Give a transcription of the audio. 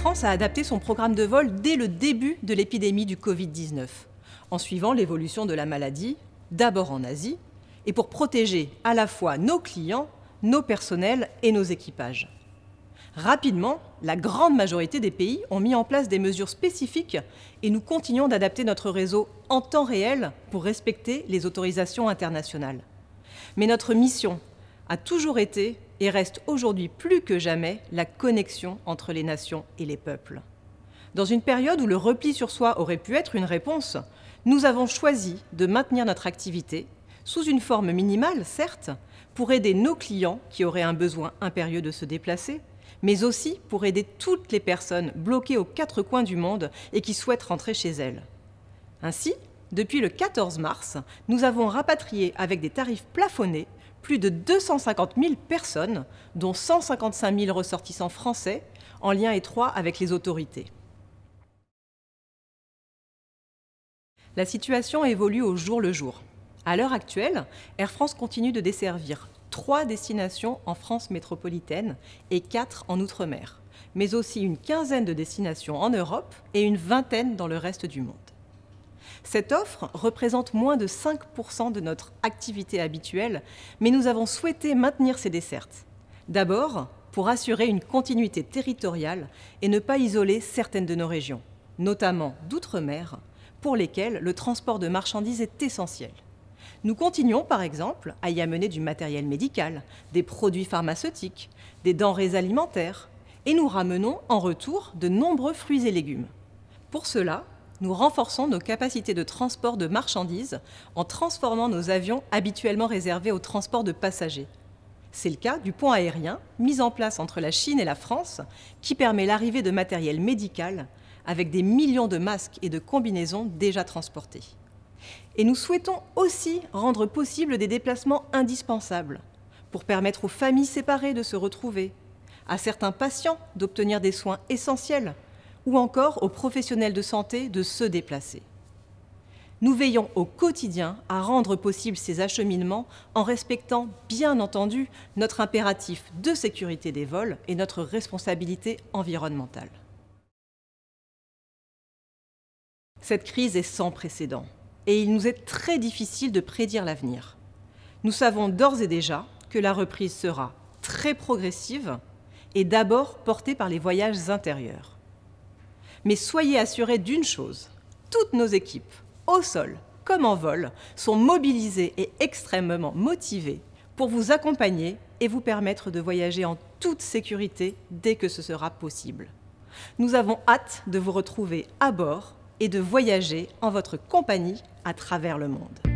France a adapté son programme de vol dès le début de l'épidémie du Covid-19, en suivant l'évolution de la maladie, d'abord en Asie, et pour protéger à la fois nos clients, nos personnels et nos équipages. Rapidement, la grande majorité des pays ont mis en place des mesures spécifiques et nous continuons d'adapter notre réseau en temps réel pour respecter les autorisations internationales. Mais notre mission a toujours été et reste aujourd'hui plus que jamais la connexion entre les nations et les peuples. Dans une période où le repli sur soi aurait pu être une réponse, nous avons choisi de maintenir notre activité, sous une forme minimale, certes, pour aider nos clients qui auraient un besoin impérieux de se déplacer, mais aussi pour aider toutes les personnes bloquées aux quatre coins du monde et qui souhaitent rentrer chez elles. Ainsi, depuis le 14 mars, nous avons rapatrié avec des tarifs plafonnés plus de 250 000 personnes, dont 155 000 ressortissants français, en lien étroit avec les autorités. La situation évolue au jour le jour. À l'heure actuelle, Air France continue de desservir trois destinations en France métropolitaine et quatre en Outre-mer, mais aussi une quinzaine de destinations en Europe et une vingtaine dans le reste du monde. Cette offre représente moins de 5% de notre activité habituelle, mais nous avons souhaité maintenir ces dessertes. D'abord, pour assurer une continuité territoriale et ne pas isoler certaines de nos régions, notamment d'outre-mer, pour lesquelles le transport de marchandises est essentiel. Nous continuons par exemple à y amener du matériel médical, des produits pharmaceutiques, des denrées alimentaires, et nous ramenons en retour de nombreux fruits et légumes. Pour cela, nous renforçons nos capacités de transport de marchandises en transformant nos avions habituellement réservés au transport de passagers. C'est le cas du pont aérien mis en place entre la Chine et la France qui permet l'arrivée de matériel médical avec des millions de masques et de combinaisons déjà transportés. Et nous souhaitons aussi rendre possible des déplacements indispensables pour permettre aux familles séparées de se retrouver, à certains patients d'obtenir des soins essentiels ou encore aux professionnels de santé de se déplacer. Nous veillons au quotidien à rendre possible ces acheminements en respectant, bien entendu, notre impératif de sécurité des vols et notre responsabilité environnementale. Cette crise est sans précédent et il nous est très difficile de prédire l'avenir. Nous savons d'ores et déjà que la reprise sera très progressive et d'abord portée par les voyages intérieurs. Mais soyez assurés d'une chose, toutes nos équipes, au sol comme en vol, sont mobilisées et extrêmement motivées pour vous accompagner et vous permettre de voyager en toute sécurité dès que ce sera possible. Nous avons hâte de vous retrouver à bord et de voyager en votre compagnie à travers le monde.